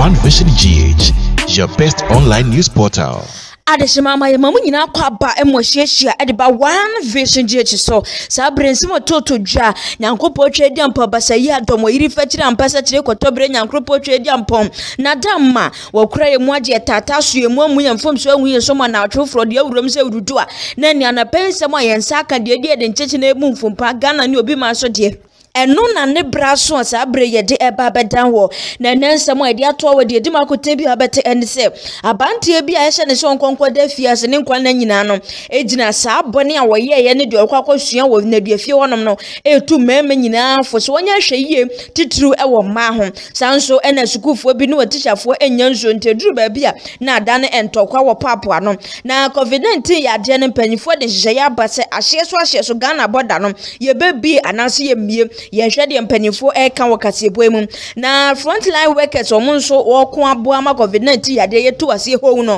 One Vision GH, your best online news portal. adehyɛma ama yɛma mo nyinaa kɔ aba ɛmɔ hyiahyia ɛde ba one vision gh so saa berɛ nsɛm ɔtoto dwa nyankopɔn twa adi ampɔ basayɛ adɔm ɔyiri fakyiri ampa sɛ kyerɛ kɔtɔberɛ nyankopɔn twa adi ampɔm na da ma wɔkora yɛ mu agyeɛ tata so yɛ mu amu yɛ mfam so ahu yɛ so ma naatwe forɔ deɛ awuram sɛ wududu a na nea anapɛ nsɛm a yɛn nsa aka deɛ ɛdi ɛde nkyekye na ɛmu mfompa ghana ne obi ma so deɛ ɛno na ne bra so a saa bere yɛde ɛba abɛdan wɔ na ɛnɛ nsɛm a yɛde ato wɔ deɛ ɛdi mu akotɛ bi a abɛte ɛne sɛ abanteɛ bi a ɛhyɛ ne sɛ ɔnkɔnkɔ da fie ase ne nkwa no nyinaa no ɛgyina saa bɔne a wɔyɛɛyɛ ne deɛ ɔkɔ akɔsua wɔ naduafie hɔnom no ɛtu mmarima nyinaa fo so wɔnyɛ hwɛ yie titiriw ɛwɔ mmaa ho saa nso ɛna sukuufoɔ bi ne wɔ tikyafoɔ ɛnya nsuo nti ɛduru baabi a na ada ne ɛntɔkwa wɔ paapoa no na covid-19 yɛ adeɛ no mpanimfoɔ de nhyehyɛeɛ aba sɛ ahyeɛ so ahyeɛ so ghana bɔda no yɛbɛbie anaasɛ yɛmmie yɛhwɛ deɛ mpanyinfoɔ ɛreka wɔ kaseɛbue mu na frontline workers wɔn nso wɔreko aboa ma covid nineteen yadeɛ yɛto aseɛ hɔn no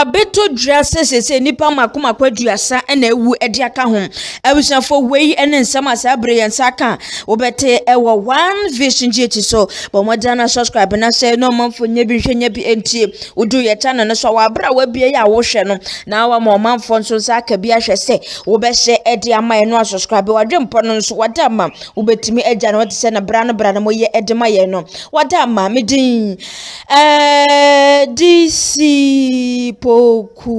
abeto dua sɛ sese nipa mako mako aduasa ɛna ewu ɛde aka ho abusuafo wei ɛne nsɛm a saa abere yɛn nsa aka wɔbɛte ɛwɔ one vision gye ti so bɔn mo dan subscribe na sɛ ɛna ɔmanfo nye bi nhwɛ nye bi ntie wodu yɛ channel no so a wabere a wabie yɛ a no na awa ma ɔmanfo nso nsa aka bi ahwɛ sɛ wɔbɛhyɛ ɛde ama yɛn no a subscribe wɔde mpɔ no nso wɔde ama wɔbɛtumi agya na wɔte sɛ na bra no bra no mo yɛ ɛde ma yɛn no wɔde ama me din ɛɛ eh, dc poku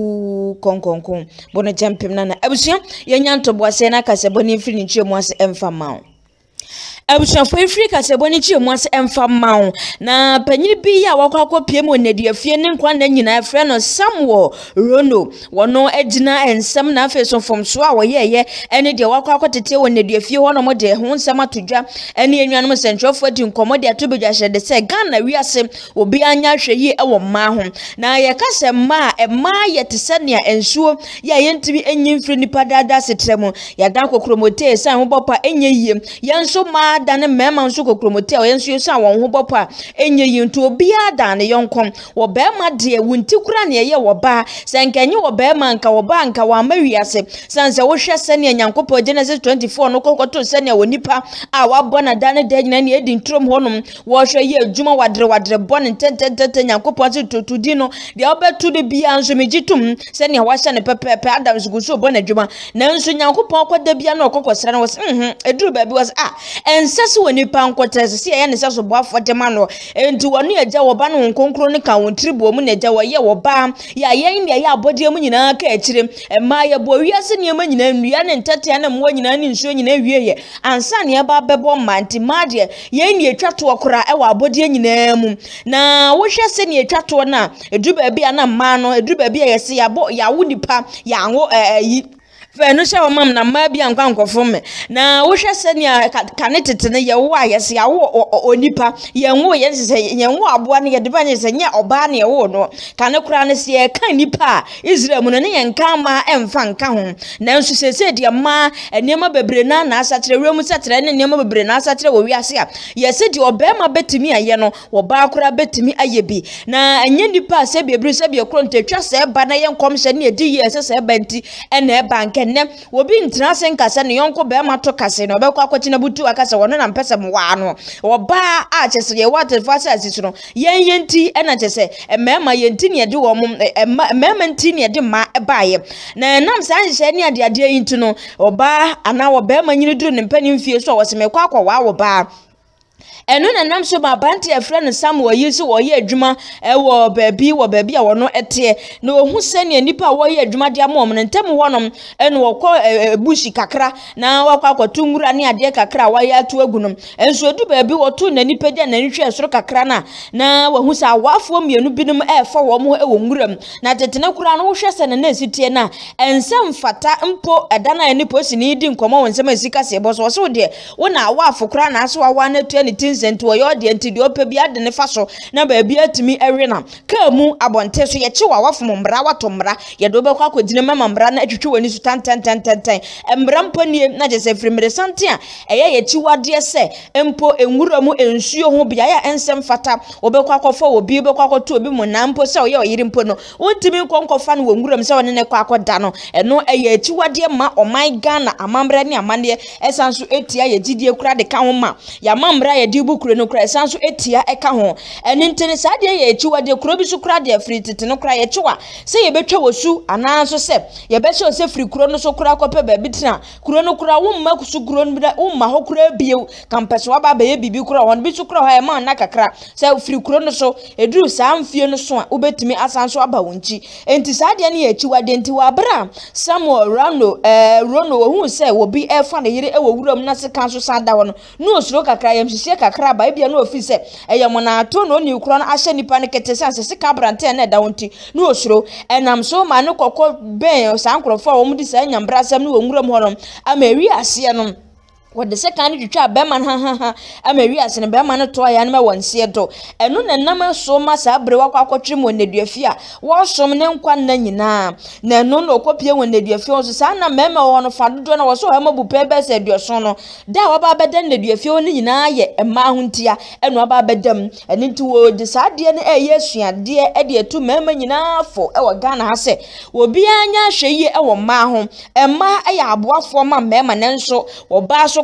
kɔnkɔnkɔn bɔnɛ kyɛn pem nana abusua yɛnya ntɔboaseɛ na akasɛbɔ ne mfiri ne nkyɛn mu ase ɛmfa abusuafo efiri kasabɔ ne kyerɛ mu ase mfa mma na panyin bi yi a wakɔ akɔ pie mu nneduafie ne nkwanna nyinaa frɛ no samuel rono wɔno gyina nsɛm na afei so mfomso a wɔyɛɛyɛ ne deɛ wakɔ akɔ tete wɔ nneduafie hɔ nom de ho nsɛm ato dwa ne anuanom nsɛntwerɛfoɔ di nkɔmmɔ de ato badwa hyɛ de sɛ ghana wiase obiara anya ahwɛ yie wɔ mmaa ho na yɛka sɛ mmaa mmaa yɛ te sɛnea nsuo yɛ a yɛntumi nyi mfiri nipa daadaa setrɛ mu yɛda kokoromotee sɛ ahobɔpa nyɛ obiara da ne mmarima nso kokromoti a wɔyɛ yesa won ho bopa enye ɛnyɛ yi nti obiara da ne yɔnko wɔ barima deɛ wɔn ti ne ye wo ba sɛ nkɛnye wɔ barima nka wo ba nka wa mawiase sanse wo nsɛ wohwɛ sɛnea nyankopɔn genesis 24 no kokoto sɛnea wɔ nipa a wabɔ na da ne da nyinaa ne edi nturom hɔnom wɔhwɛ yɛ adwuma wadere wadere bɔ ne ntɛntɛntɛntɛ nyankopɔn se toto di no de obetu de bia nso megye tom wa hwe ne pɛpɛɛpɛ adams gusu ɔbɔ n'adwuma nanso nyankopɔn de bia no kokosere no wɔ sɛ mhm eduru baabi wɔ sɛ ah ɛn ɛnsɛ sɛ wɔ nipa nkɔtɛ sɛ sɛ ɛyɛ ne sɛ soboafoɔ de ma no nti wɔn agya wɔba no wɔn nkonkoro ne ka wɔn tiriboɔ mu na agya wɔyɛ wɔbaa yɛ ayɛn ne ɛyɛ abɔdeɛ mu nyinaa ka akyire mmaa yɛ bɔ wiase nneɛma nyinaa nnua ne ntɛteɛ ne mmoa nyinaa ne nsuo nyinaa wie yɛ ansa ne ɛba bɛbɔ mmaa nti mmaa deɛ yɛn ne atwa toɔ koraa ɛwɔ abɔdeɛ nyinaa mu na wohwɛ sɛ ne atwa toɔ no a e ɛduru baabi a na mmaa no ɛduru baabi a yɛsɛ yɛabɔ yɛawo nipa yɛawo ɛɛyi e, e, ɛno hyɛ wɔn mam na mmaa bi ankɔ ankɔfo mɛ na wohwɛ sɛnea kane tete no yɛwo a yɛsɛ yɛwo onipa yɛnwo yɛn sɛ yɛnwo aboa no yɛde ba nyɛ sɛ nyɛ ɔbaa no yɛwo no kane koraa no sɛ yɛka nipa a israel mu no ne yɛnka ama ɛmfa nka ho nanso sɛsɛ deɛ mmaa nneɛma bebree na na asakyerɛ wura mu sɛkyerɛ ne nneɛma bebree na asakyerɛ wɔ wiase a yɛsɛ deɛ ɔbɛrima bɛtumi ayɛ no wɔbaa koraa bɛtumi ayɛ bi na ɛnyɛ nipa a sɛbi ebiri sɛbi ekuro ntɛtwa sɛ ɛba na yɛ nkɔmhyɛ ne yɛdi yie nti ɛna ɛba nnɛ obi ntena ase nkasa ne yɔnko bɛrima to kase na ɔbɛkɔ akɔkyena butu akasa wɔno na mpɛsɛ mwaa no ɔbaa a kyɛ sɛ yɛwɔ atɛfo asase so no yɛn yɛn ti ɛna kyɛ sɛ mmarima yɛn ti ne yɛde wɔn mmarima nti ne yɛde mmaa ɛbaayɛ na ɛnam saa nhyehyɛ ne adeadeɛ yi nti no ɔbaa anaa ɔbɛrima nyini duru ne mpanimfie so a wɔsɛ mɛkɔ akɔ waa ɔbaa ɛno na nam so maabante ɛfrɛ no sam wɔ yi so wɔyɛ adwuma ɛwɔ baabi wɔ baabi a wɔno ɛteɛ na ohu sɛnea nipa a wɔyɛ adwuma de ama wɔn no ntɛm hɔnom ɛna wɔkɔ ɛbusi kakra na wɔkɔ akɔto nwura ne adeɛ kakra a wɔyɛ ato agu no nso edu baabi wɔto na nipa gya na nihwɛ soro kakra na na wɔhu sɛ awaafoɔ mmienu binom ɛɛfa wɔn ɛwɔ nwura mu na tete ne koraa no wohwɛ sɛ ne na esi tie na nsɛm fata mpo ɛdan a nipa osi ne yi di nkɔmɔ ne ti nsɛm nti wɔyɛ ɔdeɛ nti deɛ ɔpɛ bi ade ne so na baabi atumi awe nam kaa mu abɔnten so yɛkye wa wafom mmara wato mmara yɛde wobɛkɔ akɔgyina mama mmara na atwitwi w'ani so tantɛntɛntɛntɛn mmara mpo nie na kyɛ sɛ firi mmeresante a ɛyɛ yɛkyiwadeɛ sɛ mpo nwura mu nsuo ho beaeɛ a ɛnsɛm fata wɔbɛkɔ akɔfɔ wɔ bi wobɛkɔ akɔto obi mu na mpo sɛ ɔyɛ ɔyere mpo no wontumi nkɔ no wɔ nwura mu sɛ ɔne ne kɔ akɔda no ɛno ɛyɛ akyiwadeɛ ma ɔman ghana amammerɛ ne amanneɛ ɛsan so ɛtia yɛgyidie kora de ka ho ma yɛamammerɛ yɛde bu kuro no kora ɛsan so etia ɛka ho ɛno nti no saa deɛ yɛ akyi wɔ deɛ kuro bi so kora deɛ firi tete no kora yɛkyi wa sɛ yɛbɛtwa wɔ su anaa nso sɛ yɛbɛhyɛ wɔ sɛ firi kuro no so kora kɔpɛ baabi tena kuro no kora wo mma so kuro no bi wo mma hɔ kora bio kampɛ so waba abɛyɛ biribi kora wɔn bi so kora hɔ a ɛma ana kakra sɛ firi kuro no so eduru saa mfie no so a wobɛtumi asan so aba wɔn nkyi nti saa deɛ no yɛ akyi wɔ deɛ nti wɔ abera samuel rano ɛɛ eh, rono ohun sɛ obi ɛfa ne yere ɛwɔ wuram na sika nso san da hɔ no no osuro kakra yɛn hyehyɛ ahyia kakra ba ebia na ofi sɛ ɛyɛ mo naato na oni korɔ ahyɛ nipa no kete sɛ asese ka aberanteɛ na ɛda wɔn ti na osoro ɛnam so ma ne kɔkɔ bɛn saa nkorɔfoɔ a wɔn di saa nyambra asɛm no nwura mu hɔ nom ama ewi aseɛ no wɔde sekan no twitwa bɛrima no hahaha ama wi ase no bɛrima no to ayɛ anoma wɔn nseɛ do ɛno na nam nso ma saa bere wakɔ akɔtwere mu nneduafi a wɔsom ne nkwa nna nyinaa na ɛno na ɔkɔpie wɔ nneduafi nso saa na mmarima wɔ no fa dodoɔ na wɔsɔ ɔhɛma bupɛ bɛsɛ aduɔson no da a wɔaba abɛda nneduafi no nyinaa yɛ mmaa ho ntia ɛna wɔaba abɛda mu ɛno nti wɔde saa adeɛ no ɛyɛ suadeɛ ɛde ɛtu mmarima nyinaa fo ɛwɔ ghana ha sɛ obiara nyɛ ahwɛ yie ɛwɔ mmaa ho mmaa ɛyɛ aboafoɔ ma mmarima nanso wɔbaa so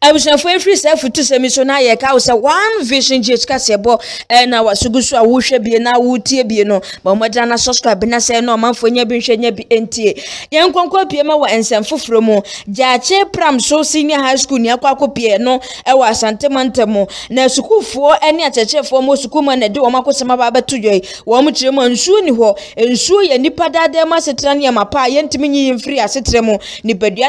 abusuafo efiri sɛ futu sɛmi so na yɛ ka wo sɛ one vision gh kaseɛ bɔ ɛna wasugu so a wohwɛ bie na wotie bie no ma ɔmɔdena na subscribe na sɛ na ɔmanfoɔ nyɛ bi nhwɛ nyɛ bi ntie yɛn nkɔnkɔ pie ma wɔ nsɛm foforɔ mu gyaakye pram so senior high school nea akɔ akɔ pie no ɛwɔ asantemantam na sukuufoɔ ɛne akyerɛkyerɛfoɔ mo sukuu mu na ɛde wɔn akɔsɛm aba abɛto dwa yi wɔn kyerɛ mu nsuo ni hɔ nsuo yɛ nipa daadaa mu asetena nneɛma pa a yɛntumi nyiyi mfiri asetena mu nipadua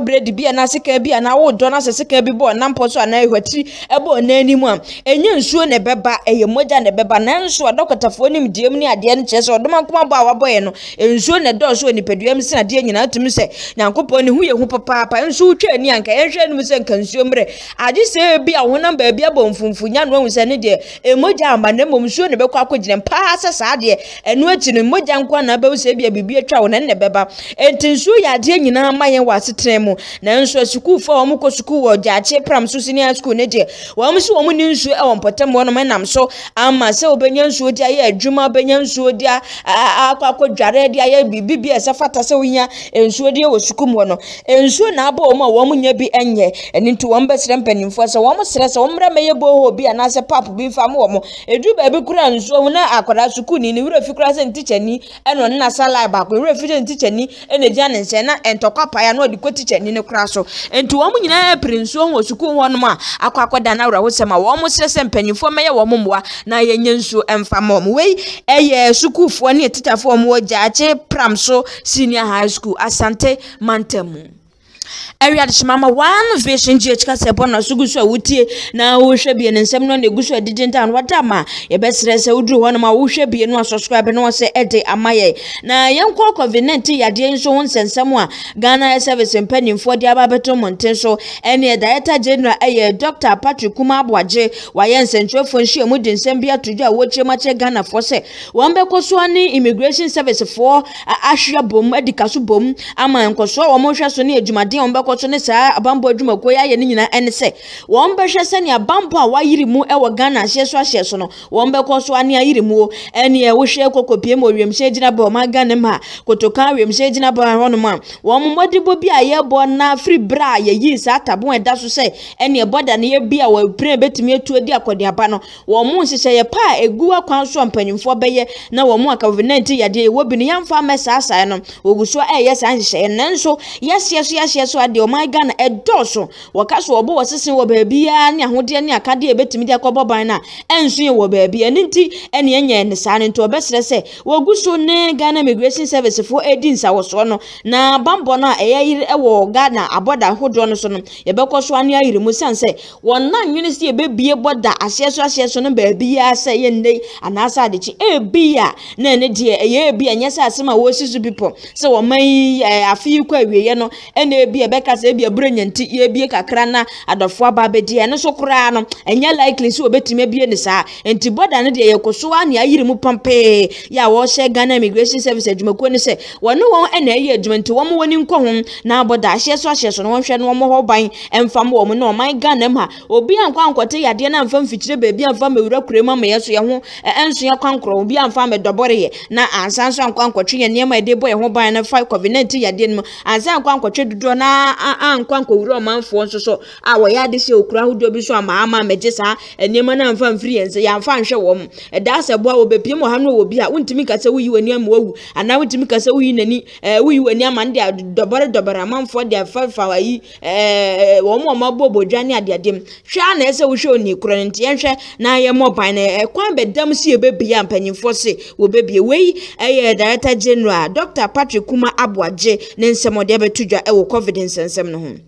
wɔbɛtɔ bredi bi anaa sika bi anaa wɔredɔ na sɛ sika bi bɔ ɔnam pɔ so anaa ehwɛtiri ɛbɔ ɔnan anim a ɛnyɛ nsuo na ɛbɛba ɛyɛ mogya na ɛbɛba nanso adɔkotafoɔ nim deɛ mu ne adeɛ no kyerɛ sɛ ɔdɔm akoma bɔ a wabɔyɛ no nsuo na ɛdɔɔso onipadua mu sin adeɛ nyinaa tumi sɛ nyankopɔn ne ho yɛ hu papaapa nso wotwa ani anka ɛnhwɛ anim sɛ nka nsuo mmerɛ agye sɛ bi a honam baabi abɔ mfumfunya no ahu sɛ ne deɛ ɛmogya ama na mmom nsuo na ɛbɛkɔ akɔgyina paa sɛ saa deɛ ɛno akyi no mogya nko na abɛwo sɛ bia biribi atwa wo na ne na ɛnti nsuo yɛ adeɛ nyinaa ma yɛn wɔ asetena mu mu nanso sukuufoɔ a wɔn kɔ sukuu wɔ gyaakye pram so senior school ne deɛ wɔn nso wɔn ni nsuo wɔ mpɔtam wɔn nam so ama sɛ wɔbɛnya nsuo de ayɛ adwuma wɔbɛnya nsuo de akɔ akɔ dware de ayɛ biribi bi a ɛsɛ fata sɛ wɔnya nsuo de wɔ sukuu mu hɔ no nsuo na abɔ wɔn a wɔn nya bi nyɛ ɛni nti wɔn bɛsrɛ mpanimfoɔ sɛ wɔn srɛ sɛ wɔn mmerɛ mɛyɛ boho bi anaasɛ pap bi fa mo wɔn edu baabi kura nsuo na akwadaa sukuu ni ni wura fi kura sɛ ntikyɛni ɛna ɔne nasa lai baako wura fi sɛ ntikyɛni ɛna egyina ne nsɛn na ntɔkwa paya na ɔde kɔ tikyɛ ni ne kora so nti wɔn nyinaa pere nsuo wɔ sukuu hɔnom a akɔ akɔda no awerɛhosɛm a wɔn serɛ sɛ mpanimfoɔ mɛyɛ wɔn mmoa na yɛnyɛ nsuo mfa ma wɔn wei ɛyɛ sukuufoɔ ne titafoɔ a wɔwɔ gyaakye pram so senior high school asante mantam mu ɛwia de hyɛn ama one vision gh kasa ɛbɔ na so gu so a wotie na wohwɛ bie ne nsɛm no na egu so a didi ntan wada ma yɛbɛsrɛ sɛ woduru hɔnom a wohwɛ bie no a subscribe no sɛ ɛde ama yɛ na yɛnkɔ covid nineteen yadeɛ nso ho nsɛnsɛm a ghana health service mpanimfoɔ de aba abɛto mmɔnten so ɛne director general ɛyɛ e doctor patrick kuma aboagye wayɛ nsɛntwerɛfoɔ nhyiamu de nsɛm bi ato dwa a wɔkyerɛ mu akyerɛ ghanafoɔ sɛ wɔn bɛkɔ so ne immigration service foɔ ahwɛ bom adi e ka bom ama nkɔsoɔ a wɔn rehwɛ so ne adwumaden wɔn bɛkɔ akɔto ne saa abanbɔ adwumakuo yɛayɛ ne nyinaa ne sɛ wɔn bɛhwɛ sɛnea banbɔ a wayiri mu wɔ ghana ahyeɛ so ahyɛ so no wɔn bɛkɔ so ane ayiri mu ɛneɛ wohwɛ kɔkɔpie mu wiemhyɛ gyinabea ɔma ghana mu a kotoka wiemhyɛ gyinabea hɔnom a wɔn mmɔdebɔ bi a yɛbɔ na firi bra a yɛyii saa tabo ɛda so sɛ ɛneɛ bɔda ne yɛ bi a wɔpire bɛtumi atuo di akɔneaba no wɔn mu nhyehyɛeɛ pa a ɛgu akwan so a mpanimfoɔ bɛyɛ na wɔn mu a covid nineteen yadeɛ wɔ bi no yɛmfa mɛ saa saa no wɔgu so ɛɛyɛ saa nhyehyɛeɛ nanso yɛseɛ so yɛseɛ so adeɛ deɛ ɔman ghana ɛdɔɔso wɔka so wɔbɔ wɔ sesen wɔ baabiara ne ahodeɛ ne akadeɛ ebetumi de akɔbɔ ban na ɛnso yɛ wɔ baabi ɛne nti ɛne ɛnyɛ ne saa ne nti ɔbɛsrɛ sɛ wɔgu so ne ghana migration service foɔ edi nsawɔsoɔ no na bambɔ no a ɛyɛ yere ɛwɔ ghana abɔda ahodoɔ no so no yɛbɛkɔ so ano ayere mu san sɛ wɔn nan nwene si ebebie bɔda aseɛ so aseɛ so no baabiara sɛ yɛ nne anaasɛ adekyi ebi a na ɛne deɛ ɛyɛ ebi ɛnyɛ sɛ asɛm a wɔsi so bi pɔ sɛ wɔn man yi ɛɛ afi yi kɔ awieɛ no ɛna ebi ɛbɛka kasa ebi ebure nye nti yebie kakra na adɔfo aba abɛdi ɛno so koraa no ɛnyɛ likely nso obetumi ebie ne saa nti bɔda no deɛ yɛkɔ so ani ayiri mu pampee yɛ a wɔhyɛ ghana immigration service adwumakuo no sɛ wɔne wɔn ɛna ɛyɛ adwuma nti wɔn wɔn nkɔ ho na abɔda ahyɛ so ahyɛ so na wɔn hwɛ no wɔn hɔ ban ɛmfam wɔn na ɔman ghana mu ha obi ankɔ ankɔte yadeɛ na mfa mfikyire beebi amfa mewura kure mu ama yɛ so yɛ ho ɛnso yɛ kwankorɔ obi amfa amedɔbɔre yɛ na ansa nso ankɔ ankɔtwe yɛ nneɛma yɛde bɔ yɛn ho ban na fa covid nineteen yadeɛ no mu ansa ankɔ ankɔtwe dodoɔ naa ankɔ ankɔwura ɔmanfoɔ nso so a wɔyɛ ade sɛ okura ahodoɔ bi so ama ama amagye saa nneɛma no amfa mfiri yɛn nsa yɛamfa anhwɛ wɔn ɛda asɛ boa wɔbɛpie mu ɔha no wɔ bi a wontumi ka sɛ woyi w'ani ama wawu anaa wontumi ka sɛ woyi n'ani ɛɛ eh, woyi w'ani ama no de dɔbɔre dɔbɔre amanfoɔ de afafa ayi ɛɛ eh, eh, wɔn a wɔabɔ bodwa ne adeade mu hwɛ a na ɛsɛ wohwɛ oni korɔ no nti yɛnhwɛ na yɛmmɔ ban no ɛkwan bɛdam si yɛbɛbie a mpanyimfoɔ se wɔbɛbie wei ɛyɛ director general dr patrick kuma aboagye ne nsɛm ɔde abɛto dwa ɛwɔ covid nsɛm سنسمنهم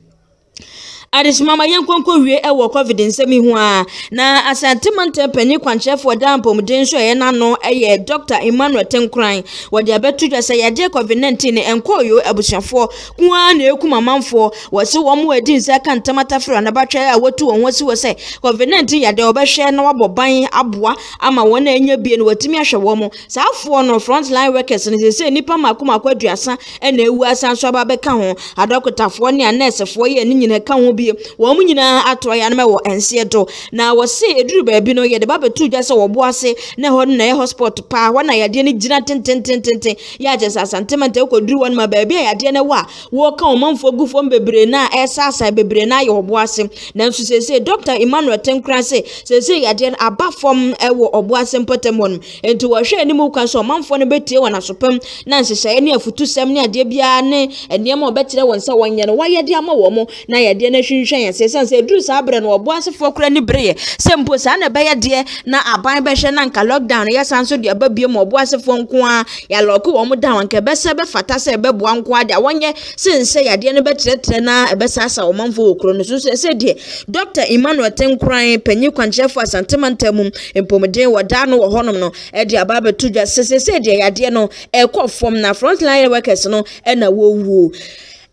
adesimama yɛn nkonko wie ɛwɔ covid nsɛm yi ho a na asantemantam panyin kwankyerɛfoɔ da mpɔmuden nso ɛyɛ n'ano ɛyɛ dr emmanuel tenkran wɔde abɛto dwa sɛ yɛadeɛ covid nineteen nkɔɔyo abusuafoɔ nkoa na ekum amanfoɔ wɔsi wɔn wɔ edi nsa ka ntam atafra anabatwa a wɔtu wɔn ho si wɔ sɛ covid nineteen yadeɛ wɔbɛhwɛ na wabɔ ban aboa ama wɔn a enya bie no wɔtumi ahwɛ wɔn saa afoɔ no front line workers no sese nipa mako mako aduasa ɛna ewu asan so aba bɛka ho adɔkotafoɔ ne anɛɛsefoɔ yɛ ne nyinaa ka ho bi bio wɔn mu nyinaa ato ayanom wɔ nseɛ do na wɔse eduru baabi no yɛde ba bɛtu gya sɛ wɔbo ase na hɔ no na ɛyɛ hotspot paa hɔ na yadeɛ no gyina tententententen yɛ akyɛ sɛ asantɛmɛntɛ kɔduru hɔ no ma baabi a yadeɛ no wɔ a wɔka ɔmanfoɔ gu fam bebree na ɛsaasaa bebree na ayɛ wɔbo ase nanso seesei dr emmanuel tenkura se seesei yadeɛ no aba fam wɔ ɔbo ase mpɔtam hɔ no nti wɔhwɛ anim kwan so ɔmanfoɔ no bɛtie wɔn asopam na nhyehyɛeɛ ne afutusɛm ne adeɛ biara ne nneɛma a ɔbɛkyerɛ wɔn sɛ wɔnyɛ no wɔayɛ de ama wɔn na yadeɛ no ahw hwehwɛn yɛ sɛ sɛn sɛ eduru saa abirɛ no ɔbo asefoɔ kura ne bere yɛ sɛ mpo saa na ɛbɛyɛ deɛ na aban bɛhyɛ na nka lockdown yɛ san so deɛ ɛbɛbie mu ɔbo asefoɔ nko ara yɛalɔɔko wɔn down nka ɛbɛsɛ ɛbɛfata sɛ ɛbɛboa nko ara deɛ wɔnyɛ sɛnsɛ yadeɛ no bɛtrɛtrɛ na ɛbɛsaasa wɔn manfo wɔ kuro no so sɛ sɛ deɛ dr emmanuel tenkran panyin kwankyerɛfo asantemanta mu mpɔmuden wɔ daa no wɔ hɔnom no ɛde aba abɛto dwa sɛ sɛ sɛ deɛ yadeɛ no ɛkɔ fam na frontline workers no ɛna wɔwuo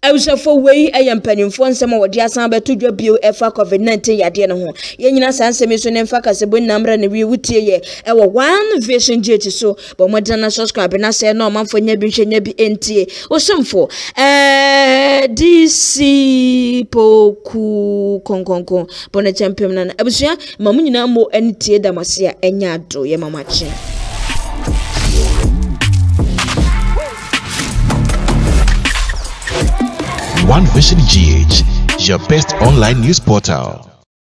awusafo wei yɛ mpanimfoɔ nsɛm a wɔde asan bɛto dwa bio ɛfa covid nineteen yadeɛ no ho yɛn nyinaa saa nsɛm yi so ne mfa kasabɔ nnamra ne wie wutie yɛ ɛwɔ one vision gate so bɔ mmɔden na subscribe na sɛ na ɔmanfo nya bi nhwɛ nya bi ntie wosomfo ɛɛɛ dc poku kɔnkɔnkɔn bɔnɛkyɛn pɛm nana abusua mamu nyinaa mo ɛne tie dam ase a ɛnya ado yɛ mama kyɛn. One Vision GH, your best online news portal.